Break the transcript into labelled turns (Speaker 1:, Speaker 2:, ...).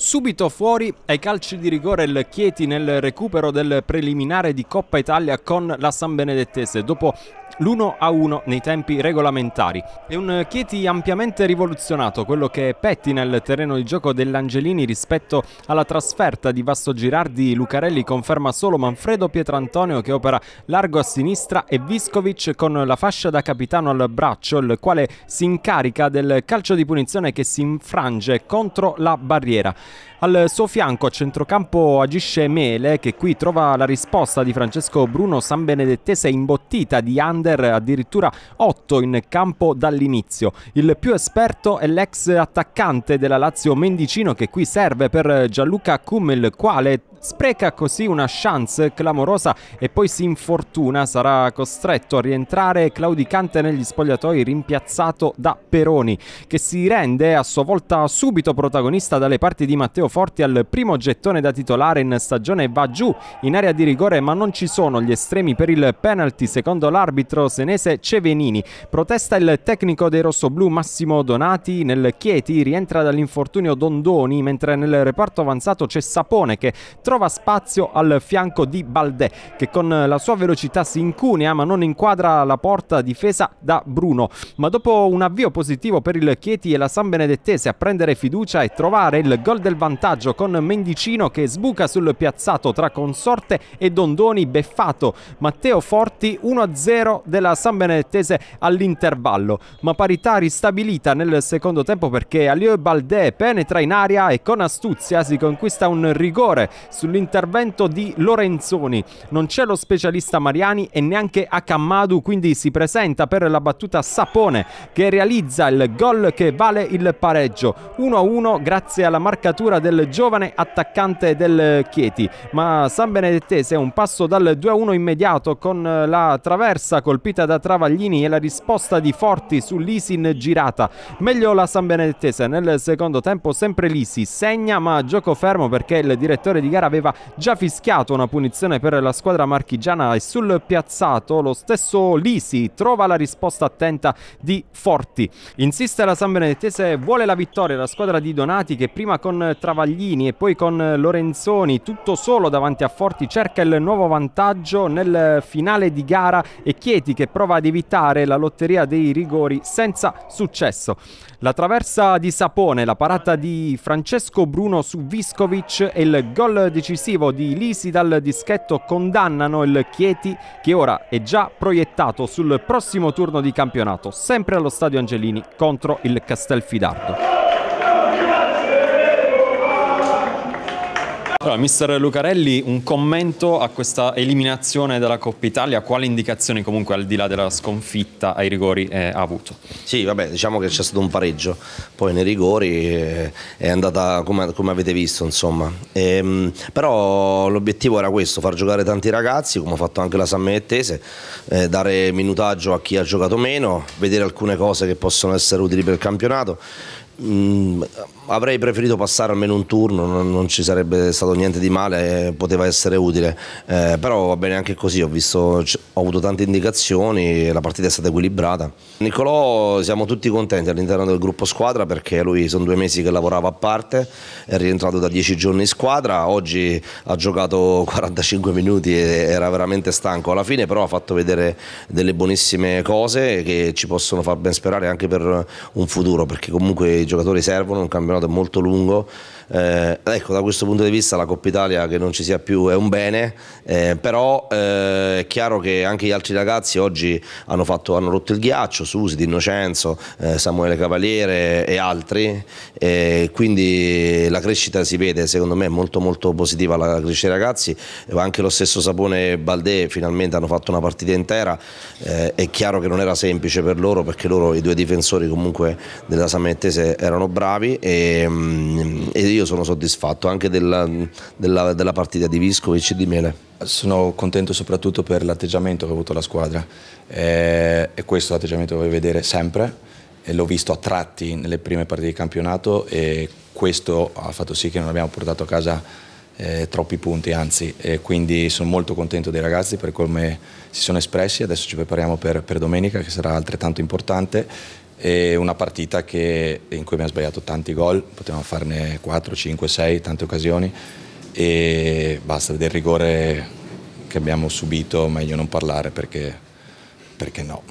Speaker 1: Subito fuori ai calci di rigore il Chieti nel recupero del preliminare di Coppa Italia con la San Benedettese dopo l'1-1 a nei tempi regolamentari. È un Chieti ampiamente rivoluzionato quello che pettina il terreno di gioco dell'Angelini rispetto alla trasferta di Vasto Girardi. Lucarelli conferma solo Manfredo Pietrantonio che opera largo a sinistra e Viscovic con la fascia da capitano al braccio, il quale si incarica del calcio di punizione che si infrange contro la barriera. Al suo fianco a centrocampo agisce Mele che qui trova la risposta di Francesco Bruno Sanbenedettese imbottita di Ander Under, addirittura 8 in campo dall'inizio. Il più esperto è l'ex attaccante della Lazio Mendicino che qui serve per Gianluca Cum, il quale spreca così una chance clamorosa e poi si infortuna, sarà costretto a rientrare claudicante negli spogliatoi rimpiazzato da Peroni che si rende a sua volta subito protagonista dalle parti di Matteo Forti al primo gettone da titolare in stagione va giù in area di rigore ma non ci sono gli estremi per il penalty secondo l'arbitro centro senese Cevenini. Protesta il tecnico dei rossoblù Massimo Donati. Nel Chieti rientra dall'infortunio Dondoni, mentre nel reparto avanzato c'è Sapone che trova spazio al fianco di Baldè, che con la sua velocità si incunea ma non inquadra la porta difesa da Bruno. Ma dopo un avvio positivo per il Chieti e la San Benedettese a prendere fiducia e trovare il gol del vantaggio con Mendicino che sbuca sul piazzato tra Consorte e Dondoni beffato. Matteo Forti 1-0 della San Benedettese all'intervallo, ma parità ristabilita nel secondo tempo perché Alio Baldè penetra in aria e con astuzia si conquista un rigore sull'intervento di Lorenzoni. Non c'è lo specialista Mariani e neanche Akamadu, quindi si presenta per la battuta Sapone che realizza il gol che vale il pareggio 1-1 grazie alla marcatura del giovane attaccante del Chieti. Ma San Benedettese è un passo dal 2-1 immediato con la traversa colpita da Travaglini e la risposta di Forti sull'Isin girata. Meglio la San Benedettese nel secondo tempo, sempre Lisi segna ma gioco fermo perché il direttore di gara aveva già fischiato una punizione per la squadra marchigiana e sul piazzato lo stesso Lisi trova la risposta attenta di Forti. Insiste la San Benedettese, vuole la vittoria la squadra di Donati che prima con Travaglini e poi con Lorenzoni tutto solo davanti a Forti cerca il nuovo vantaggio nel finale di gara e chiede Chieti che prova ad evitare la lotteria dei rigori senza successo. La traversa di Sapone, la parata di Francesco Bruno su Viscovic e il gol decisivo di Lisi dal dischetto condannano il Chieti che ora è già proiettato sul prossimo turno di campionato, sempre allo stadio Angelini contro il Castelfidardo. Allora, mister Lucarelli, un commento a questa eliminazione dalla Coppa Italia, quali indicazioni comunque al di là della sconfitta ai rigori eh, ha avuto? Sì, vabbè, diciamo che c'è stato un pareggio, poi nei rigori eh, è andata come, come, avete
Speaker 2: visto, insomma. E, ehm, mh, però l'obiettivo era questo, far giocare tanti ragazzi, come ha fatto anche la Sammettese, eh, dare minutaggio a chi ha giocato meno, vedere alcune cose che possono essere utili per il campionato Mm, avrei preferito passare almeno un turno, non, non, ci sarebbe stato niente di male, poteva essere utile, eh, però va bene anche così, ho, visto, ho avuto tante indicazioni, la partita è stata equilibrata. Nicolò siamo tutti contenti all'interno del gruppo squadra perché lui sono due mesi che lavorava a parte, è rientrato da dieci giorni in squadra, oggi ha giocato 45 minuti e era veramente stanco alla fine, però ha fatto vedere delle buonissime cose che ci possono far ben sperare anche per un futuro, perché comunque i giocatori servono, un campionato molto lungo eh, ecco, da questo punto di vista la Coppa Italia che non ci sia più è un bene, eh, però eh, è chiaro che anche gli altri ragazzi oggi hanno, fatto, hanno rotto il ghiaccio, Susi, D'Innocenzo, Innocenzo, eh, Samuele Cavaliere e altri, quindi la crescita si vede, secondo me è molto molto positiva la crescita dei ragazzi, anche lo stesso Sapone e Baldè finalmente hanno fatto una partita intera, eh, è chiaro che non era semplice per loro perché loro i due difensori comunque della Samettese erano bravi e, mm, e io io sono
Speaker 3: soddisfatto anche della, della, della partita di Viscovic e di Mele. Sono contento soprattutto per l'atteggiamento che ha avuto la squadra e, e questo è l'atteggiamento che voglio vedere sempre l'ho visto a tratti nelle prime partite di campionato e questo ha fatto sì che non abbiamo portato a casa eh, troppi punti, anzi, e quindi sono molto contento dei ragazzi per come si sono espressi. Adesso ci prepariamo per, per domenica, che sarà altrettanto importante e una partita che, in cui abbiamo sbagliato tanti gol, potevamo farne 4, 5, 6, tante occasioni e basta, del rigore che abbiamo subito meglio non parlare perché, perché no.